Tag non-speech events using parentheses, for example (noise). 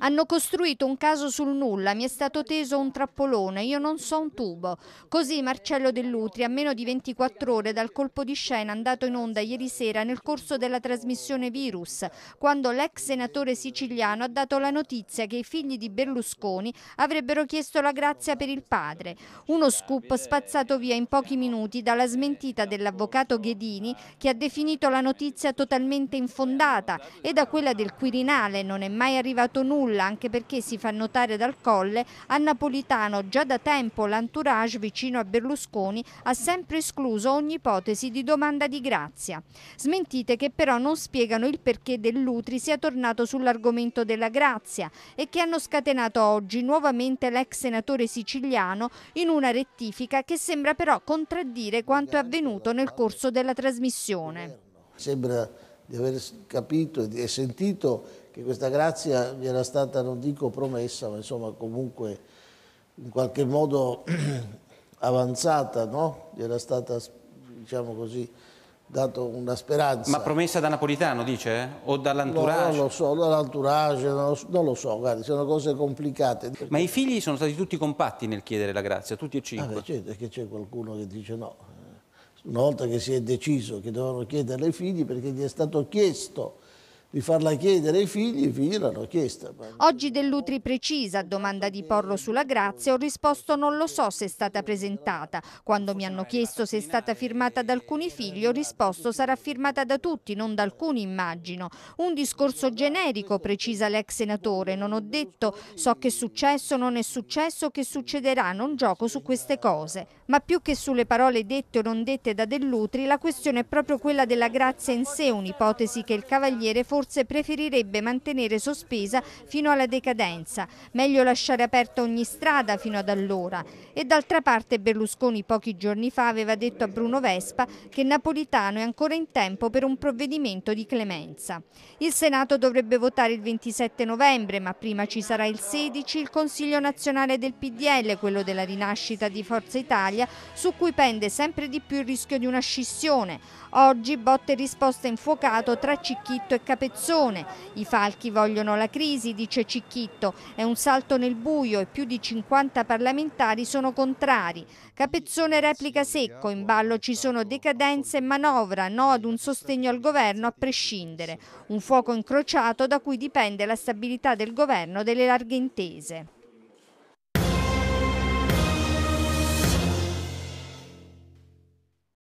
Hanno costruito un caso sul nulla, mi è stato teso un trappolone, io non so un tubo. Così Marcello Dell'Utri, a meno di 24 ore dal colpo di scena andato in onda ieri sera nel corso della trasmissione Virus, quando l'ex senatore siciliano ha dato la notizia che i figli di Berlusconi avrebbero chiesto la grazia per il padre. Uno scoop spazzato via in pochi minuti dalla smentita dell'avvocato Ghedini che ha definito la notizia totalmente infondata e da quella del Quirinale non è mai arrivato nulla nulla, anche perché si fa notare dal colle a Napolitano già da tempo l'entourage vicino a Berlusconi ha sempre escluso ogni ipotesi di domanda di grazia. Smentite che però non spiegano il perché dell'Utri sia tornato sull'argomento della grazia e che hanno scatenato oggi nuovamente l'ex senatore siciliano in una rettifica che sembra però contraddire quanto è avvenuto nel corso della trasmissione. Sembra di aver capito e sentito che questa grazia vi era stata, non dico promessa, ma insomma comunque in qualche modo (clears throat) avanzata, no? Gli era stata, diciamo così, dato una speranza. Ma promessa da Napolitano, dice? Eh? O dall'entourage? No, non lo so, dall'entourage, non, non, lo so, guardi, sono cose complicate. Ma i figli sono stati tutti compatti nel chiedere la grazia, tutti e cinque? Ah, beh, certo, è che c'è qualcuno che dice no una volta che si è deciso che dovevano chiedere ai figli perché gli è stato chiesto di farla chiedere ai figli, i figli l'hanno chiesta. Oggi Dell'Utri precisa, a domanda di Porro sulla grazia, ho risposto non lo so se è stata presentata. Quando mi hanno chiesto se è stata firmata da alcuni figli, ho risposto sarà firmata da tutti, non da alcuni immagino. Un discorso generico, precisa l'ex senatore, non ho detto so che è successo, non è successo, che succederà, non gioco su queste cose ma più che sulle parole dette o non dette da Dell'Utri, la questione è proprio quella della grazia in sé, un'ipotesi che il Cavaliere forse preferirebbe mantenere sospesa fino alla decadenza, meglio lasciare aperta ogni strada fino ad allora. E d'altra parte Berlusconi pochi giorni fa aveva detto a Bruno Vespa che Napolitano è ancora in tempo per un provvedimento di clemenza. Il Senato dovrebbe votare il 27 novembre, ma prima ci sarà il 16 il Consiglio nazionale del PDL, quello della rinascita di Forza Italia, Italia, su cui pende sempre di più il rischio di una scissione. Oggi botte e risposta infuocato tra Cicchitto e Capezzone. I falchi vogliono la crisi, dice Cicchitto, è un salto nel buio e più di 50 parlamentari sono contrari. Capezzone replica secco, in ballo ci sono decadenze e manovra, no ad un sostegno al governo a prescindere. Un fuoco incrociato da cui dipende la stabilità del governo delle larghe intese.